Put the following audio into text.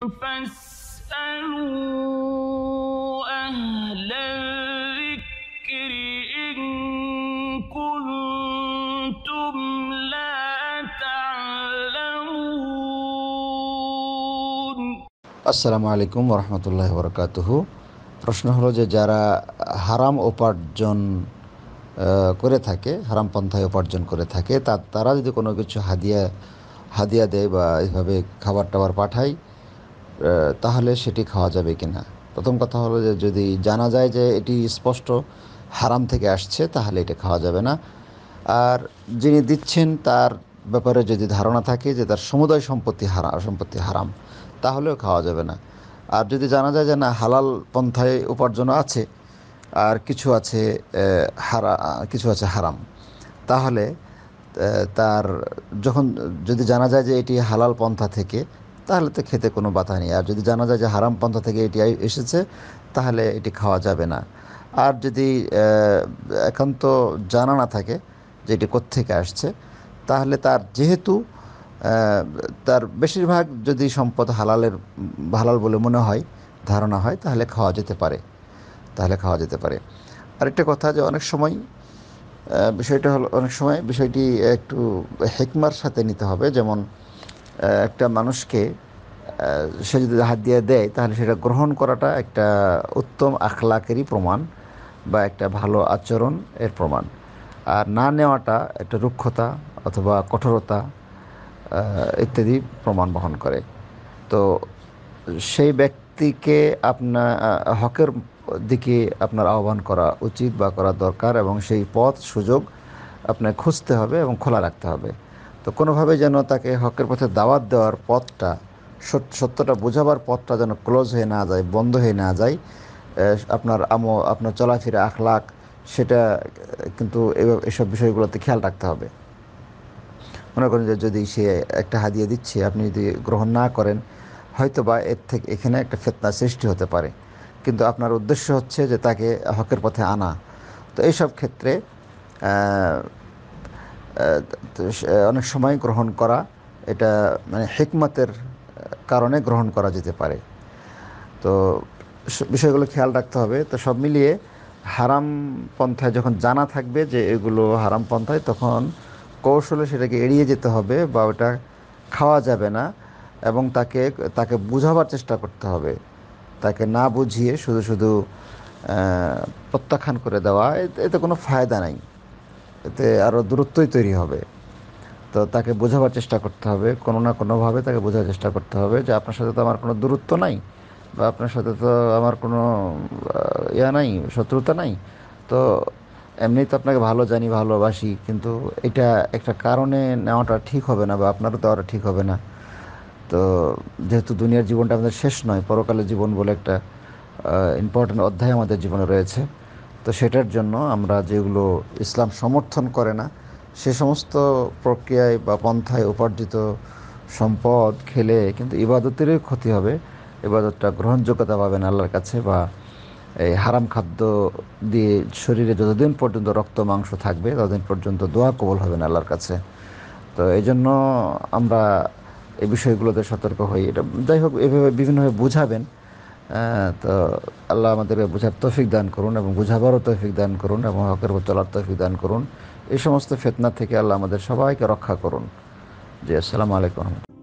আসসালামু আলাইকুম রহমতুল্লাহ বরকাতহ প্রশ্ন হলো যে যারা হারাম উপার্জন করে থাকে হারাম পন্থায় উপার্জন করে থাকে তা তারা যদি কোনো কিছু হাদিয়া হাদিয়া দেয় বা এইভাবে খাবার টাবার পাঠায় তাহলে সেটি খাওয়া যাবে কি না প্রথম কথা হলো যে যদি জানা যায় যে এটি স্পষ্ট হারাম থেকে আসছে তাহলে এটা খাওয়া যাবে না আর যিনি দিচ্ছেন তার ব্যাপারে যদি ধারণা থাকে যে তার সমুদয় সম্পত্তি হারা সম্পত্তি হারাম তাহলেও খাওয়া যাবে না আর যদি জানা যায় যে না হালাল পন্থায় উপার্জন আছে আর কিছু আছে হারা কিছু আছে হারাম তাহলে তার যখন যদি জানা যায় যে এটি হালাল পন্থা থেকে তাহলে তো খেতে কোনো বাধা নেই আর যদি জানা যায় যে হারাম পন্থা থেকে এটি এসেছে তাহলে এটি খাওয়া যাবে না আর যদি একান্ত জানা না থাকে যে এটি কোত্থেকে আসছে তাহলে তার যেহেতু তার বেশিরভাগ যদি সম্পদ হালালের হালাল বলে মনে হয় ধারণা হয় তাহলে খাওয়া যেতে পারে তাহলে খাওয়া যেতে পারে আরেকটা কথা যে অনেক সময় বিষয়টা হলো অনেক সময় বিষয়টি একটু হেকমার সাথে নিতে হবে যেমন একটা মানুষকে সে যদি হাত দিয়ে দেয় তাহলে সেটা গ্রহণ করাটা একটা উত্তম আখলাকেরই প্রমাণ বা একটা ভালো আচরণ এর প্রমাণ আর না নেওয়াটা একটা রুক্ষতা অথবা কঠোরতা ইত্যাদি প্রমাণ বহন করে তো সেই ব্যক্তিকে আপনার হকের দিকে আপনার আহ্বান করা উচিত বা করা দরকার এবং সেই পথ সুযোগ আপনার খুঁজতে হবে এবং খোলা রাখতে হবে তো কোনোভাবে যেন তাকে হকের পথে দাওয়াত দেওয়ার পথটা সত্যটা বোঝাবার পথটা যেন ক্লোজ হয়ে না যায় বন্ধ হয়ে না যায় আপনার আম আপনার চলাফেরা আখলাক সেটা কিন্তু এসব বিষয়গুলোতে খেয়াল রাখতে হবে মনে করেন যে যদি সে একটা হাদিয়া দিচ্ছে আপনি যদি গ্রহণ না করেন হয়তো বা এর থেকে এখানে একটা ফেতনা সৃষ্টি হতে পারে কিন্তু আপনার উদ্দেশ্য হচ্ছে যে তাকে হকের পথে আনা তো এইসব ক্ষেত্রে অনেক সময় গ্রহণ করা এটা মানে হেকমতের কারণে গ্রহণ করা যেতে পারে তো বিষয়গুলো খেয়াল রাখতে হবে তো সব মিলিয়ে হারাম পন্থায় যখন জানা থাকবে যে এগুলো হারাম পন্থায় তখন কৌশলে সেটাকে এড়িয়ে যেতে হবে বা ওটা খাওয়া যাবে না এবং তাকে তাকে বুঝাবার চেষ্টা করতে হবে তাকে না বুঝিয়ে শুধু শুধু প্রত্যাখ্যান করে দেওয়া এতে কোনো ফায়দা নাই এতে আরও দূরত্বই তৈরি হবে তো তাকে বোঝাবার চেষ্টা করতে হবে কোনো না কোনোভাবে তাকে বোঝার চেষ্টা করতে হবে যে আপনার সাথে তো আমার কোনো দূরত্ব নাই বা আপনার সাথে তো আমার কোনো ইয়া নাই শত্রুতা নাই তো এমনি তো আপনাকে ভালো জানি ভালোবাসি কিন্তু এটা একটা কারণে নেওয়াটা ঠিক হবে না বা আপনারও দেওয়াটা ঠিক হবে না তো যেহেতু দুনিয়ার জীবনটা আমাদের শেষ নয় পরকালের জীবন বলে একটা ইম্পর্ট্যান্ট অধ্যায় আমাদের জীবনে রয়েছে তো সেটার জন্য আমরা যেগুলো ইসলাম সমর্থন করে না সে সমস্ত প্রক্রিয়ায় বা পন্থায় উপার্জিত সম্পদ খেলে কিন্তু ইবাদতেরই ক্ষতি হবে ইবাদতটা গ্রহণযোগ্যতা পাবেন আল্লাহর কাছে বা এই হারাম খাদ্য দিয়ে শরীরে যতদিন পর্যন্ত রক্ত মাংস থাকবে ততদিন পর্যন্ত দোয়া কবল হবে না আল্লাহর কাছে তো এই জন্য আমরা এই বিষয়গুলোতে সতর্ক হই এটা যাই হোক এভাবে বিভিন্নভাবে বুঝাবেন হ্যাঁ, তো আল্লাহ আমাদেরকে বোঝার তৌফিক দান করুন এবং বোঝাবারও তৌফিক দান করুন এবং হকের চলার তৌফিক দান করুন এই সমস্ত ফেতনা থেকে আল্লাহ আমাদের সবাইকে রক্ষা করুন জি আসসালামু আলাইকুম